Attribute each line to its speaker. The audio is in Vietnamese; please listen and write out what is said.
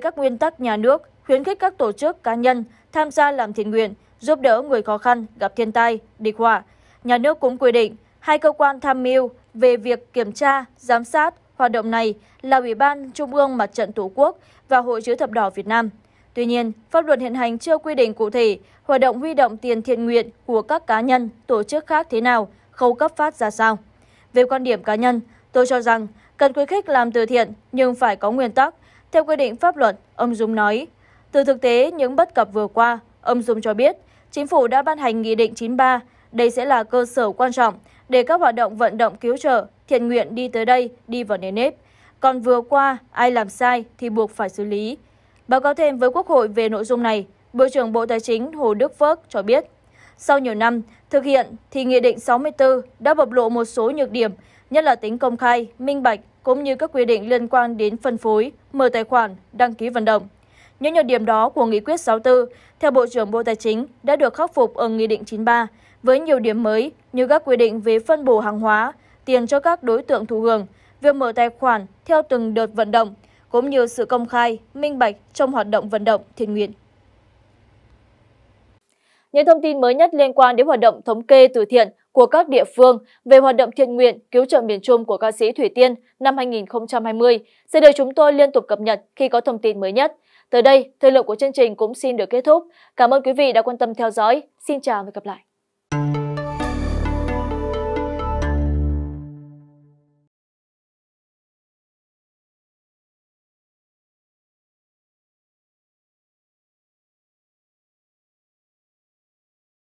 Speaker 1: các nguyên tắc nhà nước khuyến khích các tổ chức cá nhân tham gia làm thiện nguyện, giúp đỡ người khó khăn gặp thiên tai, địch họa. Nhà nước cũng quy định hai cơ quan tham mưu về việc kiểm tra, giám sát hoạt động này là Ủy ban Trung ương Mặt trận Tổ quốc và Hội chữ thập đỏ Việt Nam. Tuy nhiên, pháp luật hiện hành chưa quy định cụ thể hoạt động huy động tiền thiện nguyện của các cá nhân, tổ chức khác thế nào, khâu cấp phát ra sao. Về quan điểm cá nhân, tôi cho rằng cần khuyến khích làm từ thiện nhưng phải có nguyên tắc, theo quy định pháp luật, ông Dung nói, từ thực tế những bất cập vừa qua, ông Dung cho biết, chính phủ đã ban hành Nghị định 93, đây sẽ là cơ sở quan trọng để các hoạt động vận động cứu trợ, thiện nguyện đi tới đây, đi vào nền nếp. Còn vừa qua, ai làm sai thì buộc phải xử lý. Báo cáo thêm với Quốc hội về nội dung này, Bộ trưởng Bộ Tài chính Hồ Đức Phước cho biết, sau nhiều năm thực hiện thì Nghị định 64 đã bộc lộ một số nhược điểm, nhất là tính công khai, minh bạch cũng như các quy định liên quan đến phân phối, mở tài khoản, đăng ký vận động. Những nhược điểm đó của Nghị quyết 64, theo Bộ trưởng Bộ Tài chính, đã được khắc phục ở Nghị định 93 với nhiều điểm mới như các quy định về phân bổ hàng hóa, tiền cho các đối tượng thụ hưởng, việc mở tài khoản theo từng đợt vận động, cũng như sự công khai, minh bạch trong hoạt động vận động thiện nguyện. Những thông tin mới nhất liên quan đến hoạt động thống kê từ thiện của các địa phương về hoạt động thiện nguyện cứu trợ miền Trung của ca sĩ Thủy Tiên năm 2020 sẽ được chúng tôi liên tục cập nhật khi có thông tin mới nhất. Tới đây, thời lượng của chương trình cũng xin được kết thúc. Cảm ơn quý vị đã quan tâm theo dõi. Xin chào và hẹn gặp lại.